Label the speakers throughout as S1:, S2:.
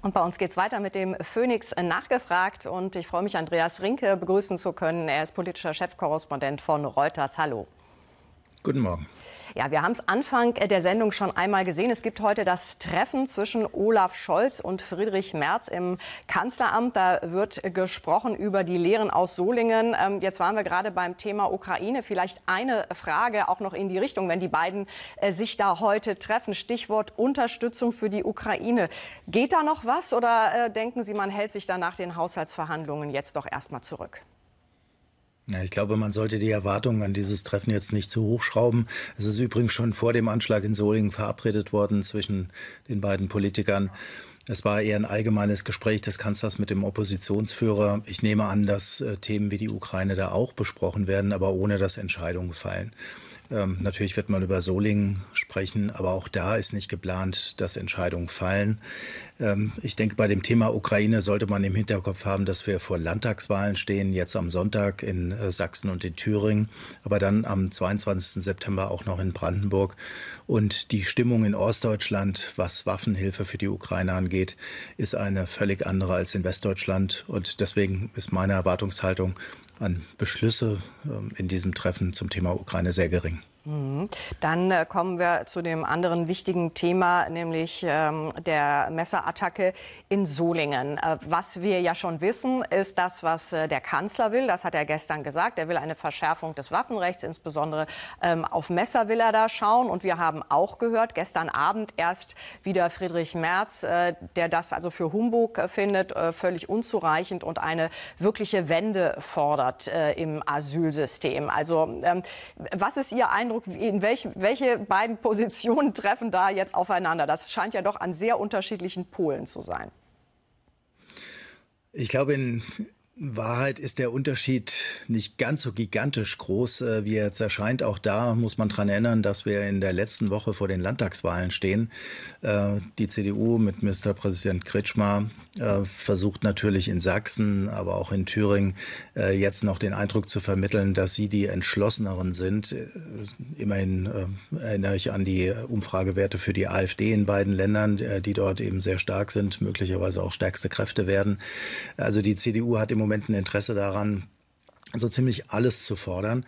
S1: Und bei uns geht es weiter mit dem Phoenix nachgefragt. Und ich freue mich, Andreas Rinke begrüßen zu können. Er ist politischer Chefkorrespondent von Reuters. Hallo. Guten Morgen. Ja, wir haben es Anfang der Sendung schon einmal gesehen. Es gibt heute das Treffen zwischen Olaf Scholz und Friedrich Merz im Kanzleramt. Da wird gesprochen über die Lehren aus Solingen. Ähm, jetzt waren wir gerade beim Thema Ukraine. Vielleicht eine Frage auch noch in die Richtung, wenn die beiden äh, sich da heute treffen. Stichwort Unterstützung für die Ukraine. Geht da noch was oder äh, denken Sie, man hält sich nach den Haushaltsverhandlungen jetzt doch erstmal zurück?
S2: Ja, ich glaube, man sollte die Erwartungen an dieses Treffen jetzt nicht zu hoch schrauben. Es ist übrigens schon vor dem Anschlag in Solingen verabredet worden zwischen den beiden Politikern. Es war eher ein allgemeines Gespräch des Kanzlers mit dem Oppositionsführer. Ich nehme an, dass äh, Themen wie die Ukraine da auch besprochen werden, aber ohne dass Entscheidungen fallen. Ähm, natürlich wird man über Solingen sprechen, aber auch da ist nicht geplant, dass Entscheidungen fallen. Ähm, ich denke, bei dem Thema Ukraine sollte man im Hinterkopf haben, dass wir vor Landtagswahlen stehen, jetzt am Sonntag in äh, Sachsen und in Thüringen, aber dann am 22. September auch noch in Brandenburg. Und die Stimmung in Ostdeutschland, was Waffenhilfe für die Ukraine angeht, ist eine völlig andere als in Westdeutschland. Und deswegen ist meine Erwartungshaltung, an Beschlüsse ähm, in diesem Treffen zum Thema Ukraine sehr gering.
S1: Mhm. Dann äh, kommen wir zu dem anderen wichtigen Thema, nämlich ähm, der Messerattacke in Solingen. Äh, was wir ja schon wissen, ist das, was äh, der Kanzler will. Das hat er gestern gesagt. Er will eine Verschärfung des Waffenrechts, insbesondere ähm, auf Messer will er da schauen. Und wir haben auch gehört, gestern Abend erst wieder Friedrich Merz, äh, der das also für Humbug äh, findet, äh, völlig unzureichend und eine wirkliche Wende fordert im Asylsystem. Also ähm, was ist Ihr Eindruck? Eindruck, in welche, welche beiden Positionen treffen da jetzt aufeinander? Das scheint ja doch an sehr unterschiedlichen Polen zu sein.
S2: Ich glaube, in Wahrheit ist der Unterschied nicht ganz so gigantisch groß, äh, wie er jetzt erscheint. Auch da muss man daran erinnern, dass wir in der letzten Woche vor den Landtagswahlen stehen. Äh, die CDU mit Mr. Präsident Kretschmer äh, versucht natürlich in Sachsen, aber auch in Thüringen jetzt noch den Eindruck zu vermitteln, dass sie die entschlosseneren sind. Immerhin erinnere ich an die Umfragewerte für die AfD in beiden Ländern, die dort eben sehr stark sind, möglicherweise auch stärkste Kräfte werden. Also die CDU hat im Moment Moment ein Interesse daran, so ziemlich alles zu fordern.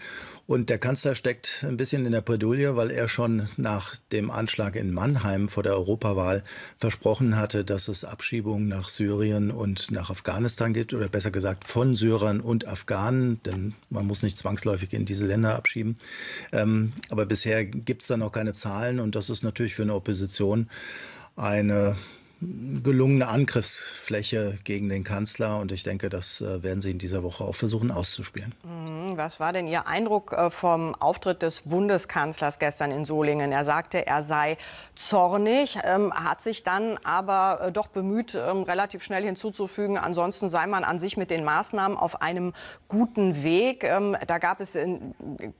S2: Und der Kanzler steckt ein bisschen in der Predulie, weil er schon nach dem Anschlag in Mannheim vor der Europawahl versprochen hatte, dass es Abschiebungen nach Syrien und nach Afghanistan gibt, oder besser gesagt von Syrern und Afghanen, denn man muss nicht zwangsläufig in diese Länder abschieben. Ähm, aber bisher gibt es da noch keine Zahlen und das ist natürlich für eine Opposition eine gelungene Angriffsfläche gegen den Kanzler. Und ich denke, das äh, werden Sie in dieser Woche auch versuchen auszuspielen.
S1: Mhm, was war denn Ihr Eindruck äh, vom Auftritt des Bundeskanzlers gestern in Solingen? Er sagte, er sei zornig, ähm, hat sich dann aber äh, doch bemüht, ähm, relativ schnell hinzuzufügen, ansonsten sei man an sich mit den Maßnahmen auf einem guten Weg. Ähm, da gab es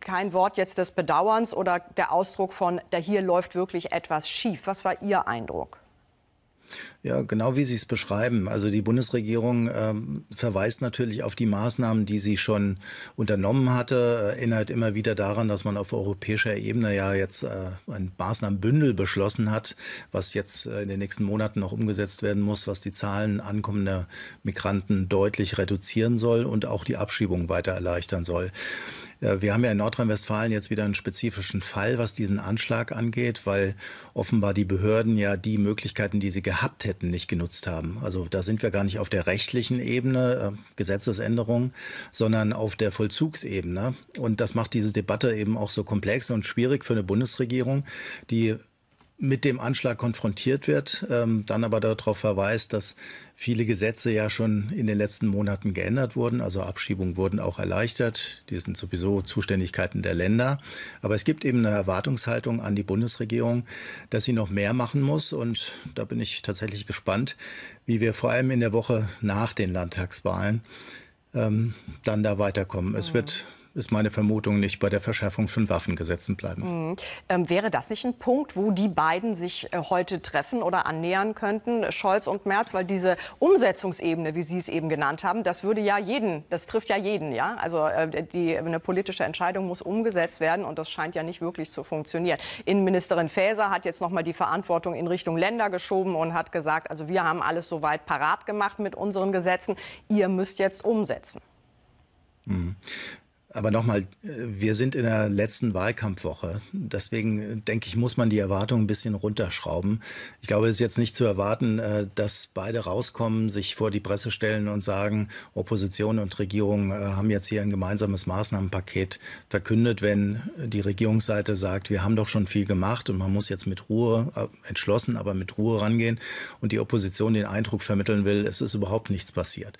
S1: kein Wort jetzt des Bedauerns oder der Ausdruck von, da hier läuft wirklich etwas schief. Was war Ihr Eindruck?
S2: Ja, genau wie Sie es beschreiben. Also die Bundesregierung ähm, verweist natürlich auf die Maßnahmen, die sie schon unternommen hatte, äh, erinnert immer wieder daran, dass man auf europäischer Ebene ja jetzt äh, ein Maßnahmenbündel beschlossen hat, was jetzt äh, in den nächsten Monaten noch umgesetzt werden muss, was die Zahlen ankommender Migranten deutlich reduzieren soll und auch die Abschiebung weiter erleichtern soll. Äh, wir haben ja in Nordrhein-Westfalen jetzt wieder einen spezifischen Fall, was diesen Anschlag angeht, weil offenbar die Behörden ja die Möglichkeiten, die sie gehabt hätten, nicht genutzt haben. Also da sind wir gar nicht auf der rechtlichen Ebene, äh, Gesetzesänderung, sondern auf der Vollzugsebene. Und das macht diese Debatte eben auch so komplex und schwierig für eine Bundesregierung, die mit dem Anschlag konfrontiert wird, ähm, dann aber darauf verweist, dass viele Gesetze ja schon in den letzten Monaten geändert wurden. Also Abschiebungen wurden auch erleichtert. Die sind sowieso Zuständigkeiten der Länder. Aber es gibt eben eine Erwartungshaltung an die Bundesregierung, dass sie noch mehr machen muss. Und da bin ich tatsächlich gespannt, wie wir vor allem in der Woche nach den Landtagswahlen ähm, dann da weiterkommen. Es mhm. wird ist meine Vermutung, nicht bei der Verschärfung von Waffengesetzen bleiben.
S1: Mhm. Ähm, wäre das nicht ein Punkt, wo die beiden sich äh, heute treffen oder annähern könnten, Scholz und Merz? Weil diese Umsetzungsebene, wie Sie es eben genannt haben, das würde ja jeden, das trifft ja jeden. Ja? Also äh, die, eine politische Entscheidung muss umgesetzt werden und das scheint ja nicht wirklich zu funktionieren. Innenministerin Faeser hat jetzt noch mal die Verantwortung in Richtung Länder geschoben und hat gesagt, also wir haben alles soweit parat gemacht mit unseren Gesetzen, ihr müsst jetzt umsetzen.
S2: Mhm. Aber nochmal, wir sind in der letzten Wahlkampfwoche. Deswegen denke ich, muss man die Erwartungen ein bisschen runterschrauben. Ich glaube, es ist jetzt nicht zu erwarten, äh, dass beide rauskommen, sich vor die Presse stellen und sagen, Opposition und Regierung äh, haben jetzt hier ein gemeinsames Maßnahmenpaket verkündet, wenn die Regierungsseite sagt, wir haben doch schon viel gemacht und man muss jetzt mit Ruhe, äh, entschlossen, aber mit Ruhe rangehen und die Opposition den Eindruck vermitteln will, es ist überhaupt nichts passiert.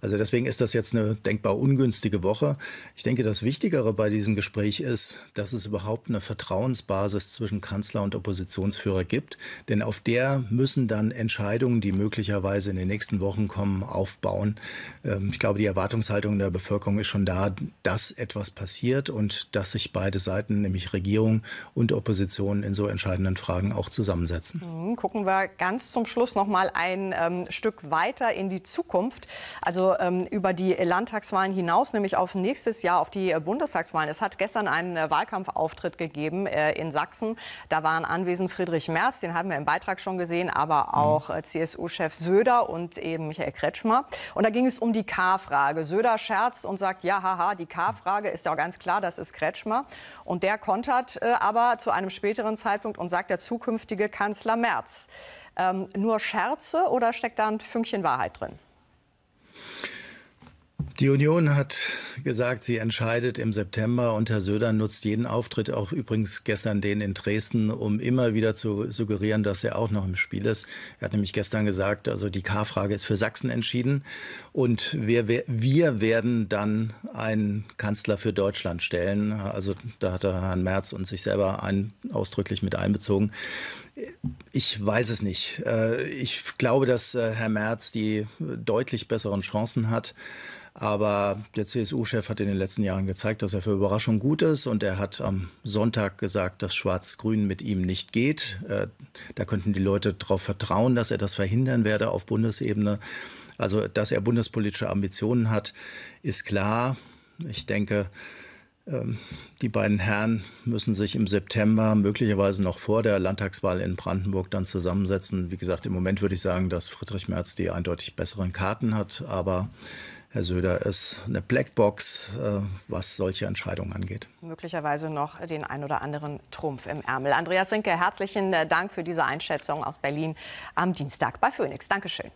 S2: Also deswegen ist das jetzt eine denkbar ungünstige Woche. Ich denke, denke, das Wichtigere bei diesem Gespräch ist, dass es überhaupt eine Vertrauensbasis zwischen Kanzler und Oppositionsführer gibt. Denn auf der müssen dann Entscheidungen, die möglicherweise in den nächsten Wochen kommen, aufbauen. Ähm, ich glaube, die Erwartungshaltung der Bevölkerung ist schon da, dass etwas passiert und dass sich beide Seiten, nämlich Regierung und Opposition, in so entscheidenden Fragen auch zusammensetzen.
S1: Hm, gucken wir ganz zum Schluss noch mal ein ähm, Stück weiter in die Zukunft, also ähm, über die Landtagswahlen hinaus, nämlich auf nächstes Jahr auf die Bundestagswahlen. Es hat gestern einen äh, Wahlkampfauftritt gegeben äh, in Sachsen. Da waren anwesend Friedrich Merz, den haben wir im Beitrag schon gesehen, aber mhm. auch äh, CSU-Chef Söder und eben Michael Kretschmer. Und da ging es um die K-Frage. Söder scherzt und sagt, ja, haha, die K-Frage ist ja auch ganz klar, das ist Kretschmer. Und der kontert aber zu einem späteren Zeitpunkt und sagt, der zukünftige Kanzler Merz. Ähm, nur Scherze oder steckt da ein Fünkchen Wahrheit drin?
S2: Die Union hat gesagt, sie entscheidet im September und Herr Söder nutzt jeden Auftritt, auch übrigens gestern den in Dresden, um immer wieder zu suggerieren, dass er auch noch im Spiel ist. Er hat nämlich gestern gesagt, also die K-Frage ist für Sachsen entschieden und wir, wir werden dann einen Kanzler für Deutschland stellen. Also da hat er Herrn Merz und sich selber ein, ausdrücklich mit einbezogen. Ich weiß es nicht. Äh, ich glaube, dass äh, Herr Merz die deutlich besseren Chancen hat. Aber der CSU-Chef hat in den letzten Jahren gezeigt, dass er für Überraschung gut ist. Und er hat am Sonntag gesagt, dass Schwarz-Grün mit ihm nicht geht. Äh, da könnten die Leute darauf vertrauen, dass er das verhindern werde auf Bundesebene. Also, dass er bundespolitische Ambitionen hat, ist klar. Ich denke, ähm, die beiden Herren müssen sich im September, möglicherweise noch vor der Landtagswahl in Brandenburg, dann zusammensetzen. Wie gesagt, im Moment würde ich sagen, dass Friedrich Merz die eindeutig besseren Karten hat, aber Herr Söder, ist eine Blackbox, äh, was solche Entscheidungen angeht.
S1: Möglicherweise noch den ein oder anderen Trumpf im Ärmel. Andreas Rinke, herzlichen Dank für diese Einschätzung aus Berlin am Dienstag bei Phoenix. Dankeschön.